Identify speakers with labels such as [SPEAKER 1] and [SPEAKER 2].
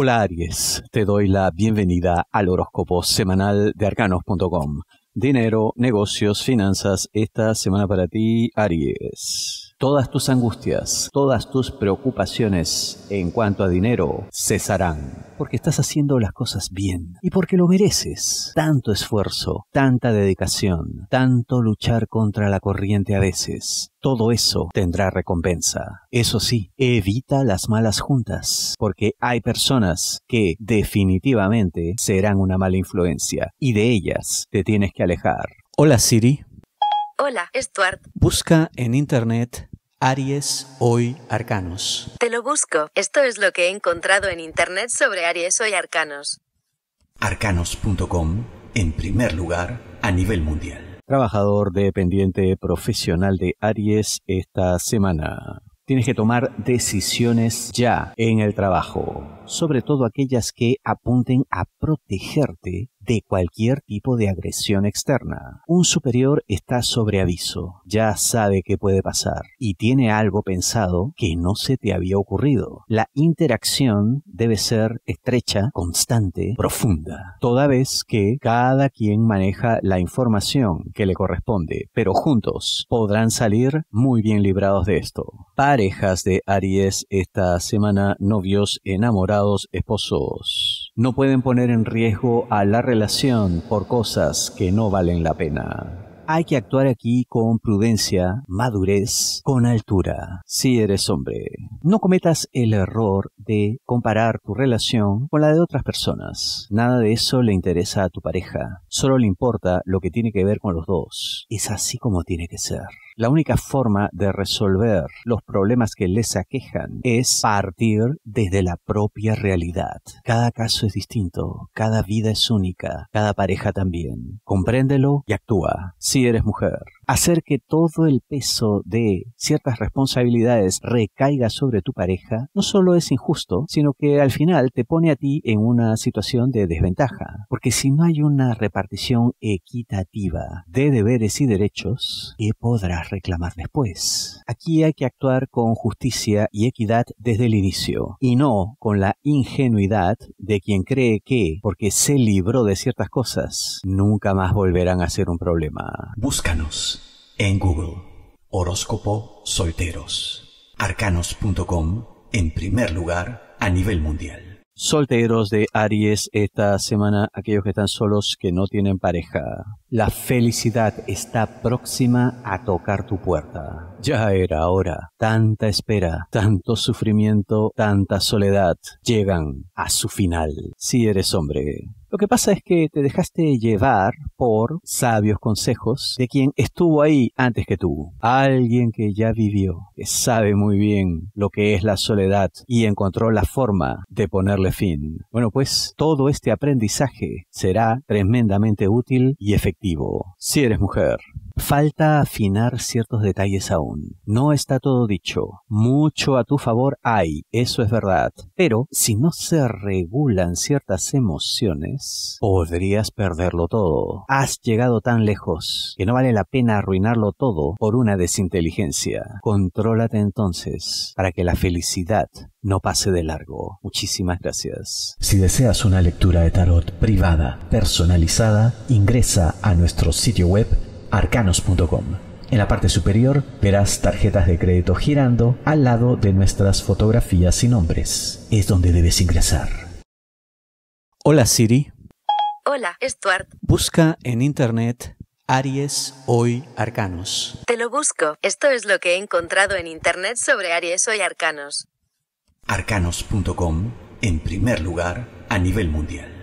[SPEAKER 1] Hola Aries, te doy la bienvenida al horóscopo semanal de arcanos.com. Dinero, negocios, finanzas, esta semana para ti, Aries. Todas tus angustias, todas tus preocupaciones en cuanto a dinero cesarán, porque estás haciendo las cosas bien y porque lo mereces. Tanto esfuerzo, tanta dedicación, tanto luchar contra la corriente a veces. Todo eso tendrá recompensa. Eso sí, evita las malas juntas, porque hay personas que definitivamente serán una mala influencia y de ellas te tienes que alejar. Hola Siri. Hola, Stuart. Busca en internet Aries hoy Arcanos. Te lo busco. Esto es lo que he encontrado en internet sobre Aries hoy Arcanos. Arcanos.com, en primer lugar, a nivel mundial. Trabajador dependiente profesional de Aries esta semana. Tienes que tomar decisiones ya en el trabajo, sobre todo aquellas que apunten a protegerte de cualquier tipo de agresión externa. Un superior está sobre aviso, ya sabe qué puede pasar y tiene algo pensado que no se te había ocurrido. La interacción debe ser estrecha, constante, profunda, toda vez que cada quien maneja la información que le corresponde, pero juntos podrán salir muy bien librados de esto. Parejas de Aries esta semana, novios, enamorados, esposos no pueden poner en riesgo a la relación por cosas que no valen la pena. Hay que actuar aquí con prudencia, madurez, con altura. Si eres hombre, no cometas el error de comparar tu relación con la de otras personas. Nada de eso le interesa a tu pareja. Solo le importa lo que tiene que ver con los dos. Es así como tiene que ser. La única forma de resolver los problemas que les aquejan es partir desde la propia realidad. Cada caso es distinto, cada vida es única, cada pareja también. Compréndelo y actúa eres mujer hacer que todo el peso de ciertas responsabilidades recaiga sobre tu pareja, no solo es injusto, sino que al final te pone a ti en una situación de desventaja. Porque si no hay una repartición equitativa de deberes y derechos, ¿qué podrás reclamar después? Aquí hay que actuar con justicia y equidad desde el inicio, y no con la ingenuidad de quien cree que, porque se libró de ciertas cosas, nunca más volverán a ser un problema. Búscanos en Google. Horóscopo Solteros. Arcanos.com en primer lugar a nivel mundial. Solteros de Aries esta semana, aquellos que están solos, que no tienen pareja. La felicidad está próxima a tocar tu puerta. Ya era hora. Tanta espera, tanto sufrimiento, tanta soledad llegan a su final. Si eres hombre, lo que pasa es que te dejaste llevar por sabios consejos de quien estuvo ahí antes que tú. Alguien que ya vivió, que sabe muy bien lo que es la soledad y encontró la forma de ponerle fin. Bueno, pues todo este aprendizaje será tremendamente útil y efectivo si eres mujer. Falta afinar ciertos detalles aún. No está todo dicho. Mucho a tu favor hay, eso es verdad. Pero si no se regulan ciertas emociones, podrías perderlo todo. Has llegado tan lejos que no vale la pena arruinarlo todo por una desinteligencia. Contrólate entonces para que la felicidad no pase de largo. Muchísimas gracias. Si deseas una lectura de tarot privada, personalizada, ingresa a nuestro sitio web arcanos.com. En la parte superior verás tarjetas de crédito girando al lado de nuestras fotografías y nombres. Es donde debes ingresar. Hola Siri. Hola, Stuart. Busca en internet Aries Hoy Arcanos. Te lo busco. Esto es lo que he encontrado en internet sobre Aries Hoy Arcanos. Arcanos.com, en primer lugar, a nivel mundial.